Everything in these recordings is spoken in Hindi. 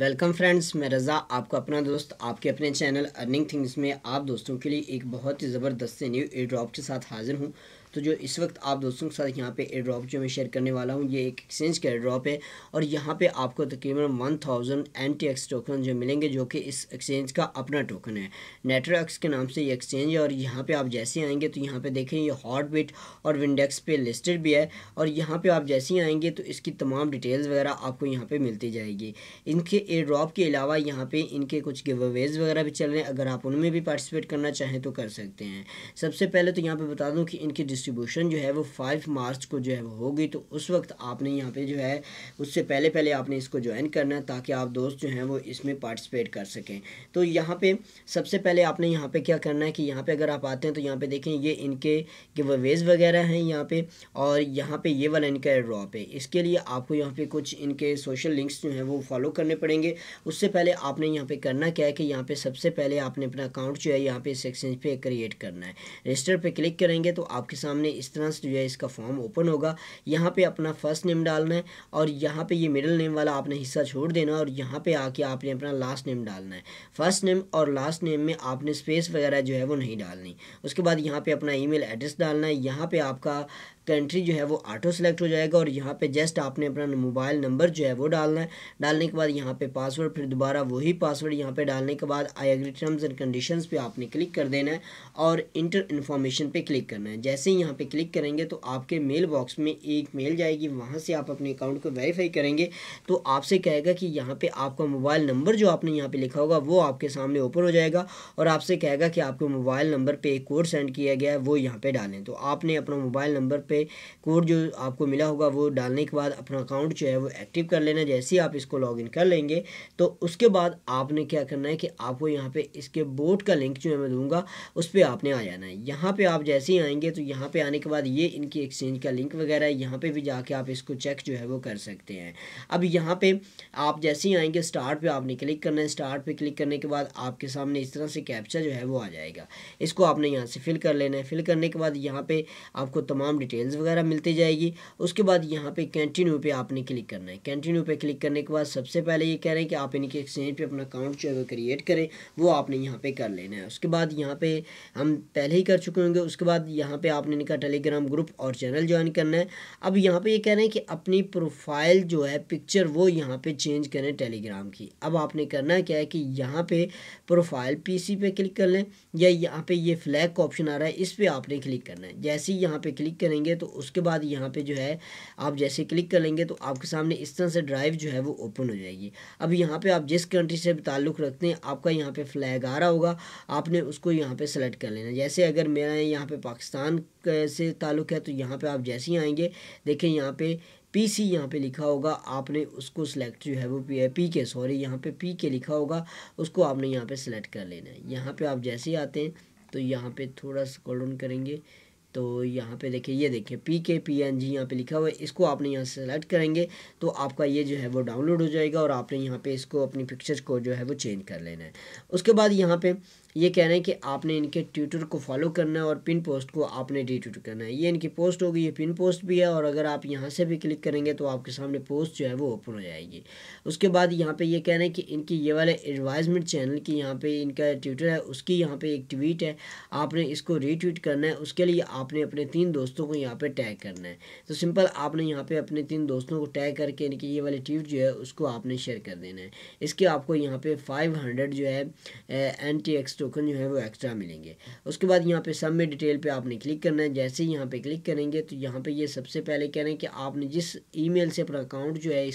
वेलकम फ्रेंड्स मैं रज़ा आपका अपना दोस्त आपके अपने चैनल अर्निंग थिंग्स में आप दोस्तों के लिए एक बहुत ही ज़बरदस्त से न्यू एयर ड्रॉप के साथ हाज़िर हूँ तो जो इस वक्त आप दोस्तों के साथ यहाँ पे ड्रॉप जो मैं शेयर करने वाला हूँ ये एक एक्सचेंज का ड्रॉप है और यहाँ पे आपको तकरीबन one thousand N T X token जो मिलेंगे जो कि इस एक्सचेंज का अपना टोकन है नेटवर्क्स के नाम से ये एक्सचेंज है और यहाँ पर आप जैसे आएंगे तो यहाँ पर देखें ये हॉट बिट और विंडेक्स पे लिस्टेड भी है और यहाँ पर आप जैसे ही आएंगे तो इसकी तमाम डिटेल्स वगैरह आपको यहाँ पर मिलती जाएगी इनके ड्रॉप के अलावा यहाँ पर इनके कुछ गिवेज वगैरह भी चल रहे हैं अगर आप उनमें भी पार्टिसिपेट करना चाहें तो कर सकते हैं सबसे पहले तो यहाँ पर बता दूँ कि इनकी डिस्ट्रीब्यूशन जो है वो फाइव मार्च को जो है वो होगी तो उस वक्त आपने यहाँ पे जो है उससे पहले पहले आपने इसको ज्वाइन करना है ताकि आप दोस्त जो हैं वो इसमें पार्टिसिपेट कर सकें तो यहाँ पे सबसे पहले आपने यहाँ पे क्या करना है कि यहाँ पे अगर आप आते हैं तो यहाँ पे देखें ये इनके गिवेज वगैरह हैं यहाँ पे और यहाँ पे ये वाला इनका ड्रॉप है इसके लिए आपको यहाँ पे कुछ इनके सोशल लिंक्स जो हैं वो फॉलो करने पड़ेंगे उससे पहले आपने यहाँ पे करना क्या है कि यहाँ पे सबसे पहले आपने अपना अकाउंट जो है यहाँ पे इस एक्सचेंज पे क्रिएट करना है रजिस्टर पर क्लिक करेंगे तो आपके सामने सामने इस तरह से जो है इसका फॉर्म ओपन होगा यहाँ पे अपना फर्स्ट नेम डालना है और यहाँ पे ये मिडिल नेम वाला आपने हिस्सा छोड़ देना और यहाँ पे आके आपने अपना लास्ट नेम डालना है फर्स्ट नेम और लास्ट नेम में आपने स्पेस वगैरह जो है वो नहीं डालनी उसके बाद यहाँ पे अपना ई एड्रेस डालना है यहाँ पर आपका कंट्री जो है वो ऑटो सेलेक्ट हो जाएगा और यहाँ पे जस्ट आपने अपना मोबाइल नंबर जो है वो डालना है डालने के बाद यहाँ पे पासवर्ड फिर दोबारा वही पासवर्ड यहाँ पे डालने के बाद I agree terms and condition पे आपने क्लिक कर देना है और इंटर इन्फॉर्मेशन पे क्लिक करना है जैसे ही यहाँ पे क्लिक करेंगे तो आपके मेल बॉक्स में एक मेल जाएगी वहाँ से आप अपने अकाउंट को वेरीफाई करेंगे तो आपसे कहेगा कि यहाँ पर आपका मोबाइल नंबर जो आपने यहाँ पर लिखा होगा वो आपके सामने ओपन हो जाएगा और आपसे कहेगा कि आपके मोबाइल नंबर पर एक कोड सेंड किया गया है वो यहाँ पर डालें तो आपने अपना मोबाइल नंबर पर पे कोड जो आपको मिला होगा वो डालने के बाद अपना अकाउंट जो है वो एक्टिव कर लेना जैसे ही आप इसको लॉगिन कर लेंगे तो उसके बाद आपने क्या करना है कि आपको यहाँ पे इसके बोर्ड का लिंक जो है मैं दूंगा उस पर आपने आ जाना है यहाँ पे आप जैसे ही आएंगे तो यहाँ पे आने के बाद ये इनकी एक्सचेंज का लिंक वगैरह है यहाँ पर भी जाके आप इसको चेक जो है वो कर सकते हैं अब यहाँ पे आप जैसे ही आएंगे स्टार्ट पर आपने क्लिक करना है स्टार्ट पर क्लिक करने के बाद आपके सामने इस तरह से कैप्चा जो है वो आ जाएगा इसको आपने यहाँ से फिल कर लेना है फिल करने के बाद यहाँ पे आपको तमाम डिटेल डिटेल्स वगैरह मिलती जाएगी उसके बाद यहाँ पे कंटिन्यू पे आपने क्लिक करना है कंटिन्यू पे क्लिक करने के बाद सबसे पहले ये कह रहे हैं कि आप इनके एक्सचेंज पे अपना अकाउंट जो है वो क्रिएट करें वो आपने यहाँ पे कर लेना है उसके बाद यहाँ पे हम पहले ही कर चुके होंगे उसके बाद यहाँ पे आपने इनका टेलीग्राम ग्रुप और चैनल ज्वाइन करना है अब यहाँ पर ये कह रहे हैं कि अपनी प्रोफाइल जो है पिक्चर वो यहाँ पर चेंज करें टेलीग्राम की अब आपने करना क्या है कि यहाँ पर प्रोफाइल पी पे क्लिक कर लें या यहाँ पे ये फ्लैग का ऑप्शन आ रहा है इस पर आपने क्लिक करना है जैसे ही यहाँ पे क्लिक करेंगे करेंगे तो उसके बाद यहाँ पे जो है आप जैसे क्लिक कर लेंगे तो आपके सामने इस तरह से ड्राइव जो है वो ओपन हो जाएगी अब यहाँ पे आप जिस कंट्री से ताल्लुक़ रखते हैं आपका यहाँ पे फ्लैग आ रहा होगा आपने उसको यहाँ पे सेलेक्ट कर लेना जैसे अगर मेरा यहाँ पे पाकिस्तान से ताल्लुक़ है तो यहाँ पे आप जैसे ही आएंगे देखें यहाँ पे पी सी यहाँ पर लिखा होगा आपने उसको सिलेक्ट जो है वो पी पी के सॉरी यहाँ पे पी के लिखा होगा उसको आपने यहाँ पे सिलेक्ट कर लेना है यहाँ पे आप जैसे ही आते हैं तो यहाँ पे थोड़ा स्क्रॉल डाउन करेंगे तो यहाँ पे देखिए ये देखिए पी के पी एन जी यहाँ पर लिखा हुआ है इसको आपने यहाँ से सेलेक्ट करेंगे तो आपका ये जो है वो डाउनलोड हो जाएगा और आपने यहाँ पे इसको अपनी पिक्चर्स को जो है वो चेंज कर लेना है उसके बाद यहाँ पे ये कह रहे हैं कि आपने इनके ट्विटर को फॉलो करना है और पिन पोस्ट को आपने रीट्वीट करना है ये इनकी पोस्ट होगी ये पिन पोस्ट भी है और अगर आप यहाँ से भी क्लिक करेंगे तो आपके सामने पोस्ट जो है वो ओपन हो जाएगी उसके बाद यहाँ पे ये कह रहे हैं कि इनकी ये वाले एडवाइजमेंट चैनल की यहाँ पे इनका ट्विटर है उसकी यहाँ पर एक ट्वीट है आपने इसको रीट्वीट करना है उसके लिए आपने अपने तीन दोस्तों को यहाँ पर टैग करना है तो सिंपल आपने यहाँ पर अपने तीन दोस्तों को टैग करके इनकी ये वाली ट्वीट जो है उसको आपने शेयर कर देना है इसके आपको यहाँ पर फाइव जो है एन टी एक्स टोकन जो है वो एक्स्ट्रा मिलेंगे उसके बाद यहाँ पे सब में डिटेल पे आपने क्लिक करना है जैसे ही यहाँ पे क्लिक करेंगे तो यहाँ पे ये यह सबसे पहले कह रहे हैं कि आपने जिस ईमेल से अपना अकाउंट जो है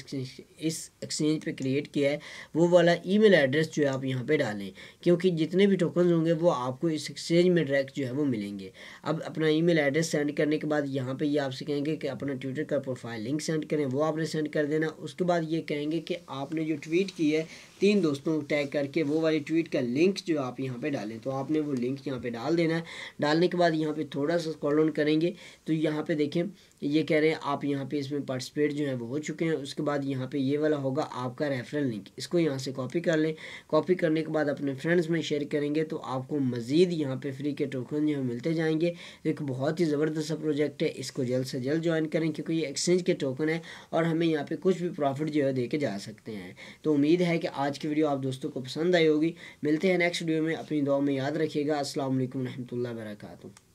इस एक्सचेंज पे क्रिएट किया है वो वाला ईमेल एड्रेस जो है आप यहाँ पर डालें क्योंकि जितने भी टोकन होंगे वो आपको इस एक्सचेंज में डायरेक्ट जो है वो मिलेंगे अब अपना ई एड्रेस सेंड करने के बाद यहाँ पर ये यह आपसे कहेंगे कि अपना ट्विटर का प्रोफाइल लिंक सेंड करें वो आपने सेंड कर देना उसके बाद ये कहेंगे कि आपने जो ट्वीट की है तीन दोस्तों को टैग करके वो वाली ट्वीट का लिंक जो आप यहाँ यहाँ पे डालें तो आपने वो लिंक यहाँ पे डाल देना है डालने के बाद यहाँ पे थोड़ा सा स्क्रॉल डाउन करेंगे तो यहाँ पे देखें ये कह रहे हैं आप यहाँ पे इसमें पार्टिसिपेट जो है वो हो चुके हैं उसके बाद यहाँ पे ये वाला होगा आपका रेफरल लिंक इसको यहाँ से कॉपी कर लें कॉपी करने के बाद अपने फ्रेंड्स में शेयर करेंगे तो आपको मज़ीद यहाँ पे फ्री के टोकन जो है मिलते जाएंगे तो एक बहुत ही ज़बरदस्त प्रोजेक्ट है इसको जल्द से जल्द ज्वाइन करें क्योंकि ये एक्सचेंज के टोकन है और हमें यहाँ पर कुछ भी प्रॉफिट जो है दे के जा सकते हैं तो उम्मीद है कि आज की वीडियो आप दोस्तों को पसंद आई होगी मिलते हैं नेक्स्ट वीडियो में अपनी दुआ में याद रखिएगा असल वरहमल वर्का